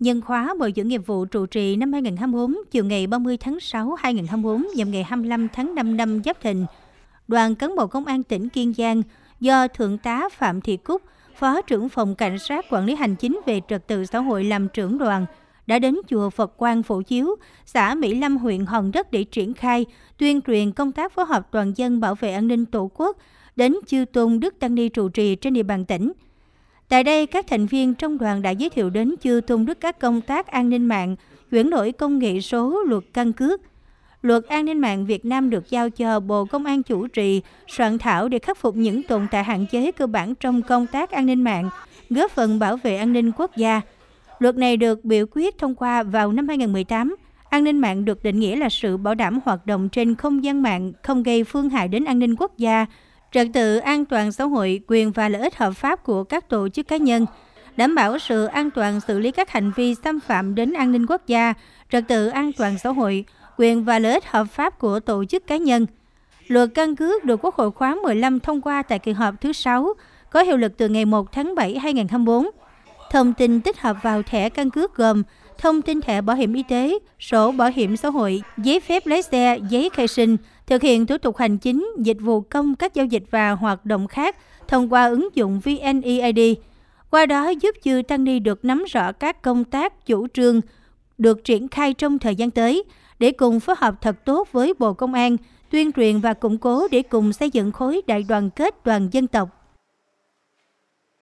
Nhân khóa bồi dưỡng nghiệp vụ trụ trì năm 2024 chiều ngày 30 tháng 6 2024 nhằm ngày 25 tháng 5 năm Giáp Thìn, đoàn cán bộ công an tỉnh Kiên Giang do Thượng tá Phạm Thị Cúc, Phó trưởng phòng Cảnh sát Quản lý Hành chính về Trật tự xã hội làm trưởng đoàn, đã đến chùa Phật Quang Phổ Chiếu, xã Mỹ Lâm, huyện Hòn Đất để triển khai, tuyên truyền công tác phối hợp toàn dân bảo vệ an ninh Tổ quốc, đến chư tôn Đức Tăng Ni trụ trì trên địa bàn tỉnh – Tại đây, các thành viên trong đoàn đã giới thiệu đến chư tôn đức các công tác an ninh mạng, chuyển đổi công nghệ số, luật căn cước. Luật an ninh mạng Việt Nam được giao cho Bộ Công an chủ trì, soạn thảo để khắc phục những tồn tại hạn chế cơ bản trong công tác an ninh mạng, góp phần bảo vệ an ninh quốc gia. Luật này được biểu quyết thông qua vào năm 2018. An ninh mạng được định nghĩa là sự bảo đảm hoạt động trên không gian mạng không gây phương hại đến an ninh quốc gia, trật tự an toàn xã hội, quyền và lợi ích hợp pháp của các tổ chức cá nhân, đảm bảo sự an toàn xử lý các hành vi xâm phạm đến an ninh quốc gia, trật tự an toàn xã hội, quyền và lợi ích hợp pháp của tổ chức cá nhân. Luật căn cước được Quốc hội khóa 15 thông qua tại kỳ họp thứ 6, có hiệu lực từ ngày 1 tháng 7 2024. Thông tin tích hợp vào thẻ căn cước gồm thông tin thẻ bảo hiểm y tế, sổ bảo hiểm xã hội, giấy phép lái xe, giấy khai sinh, thực hiện thủ tục hành chính, dịch vụ công các giao dịch và hoạt động khác thông qua ứng dụng VNEID. Qua đó giúp Chư Tăng Ni được nắm rõ các công tác chủ trương được triển khai trong thời gian tới để cùng phối hợp thật tốt với Bộ Công an, tuyên truyền và củng cố để cùng xây dựng khối đại đoàn kết toàn dân tộc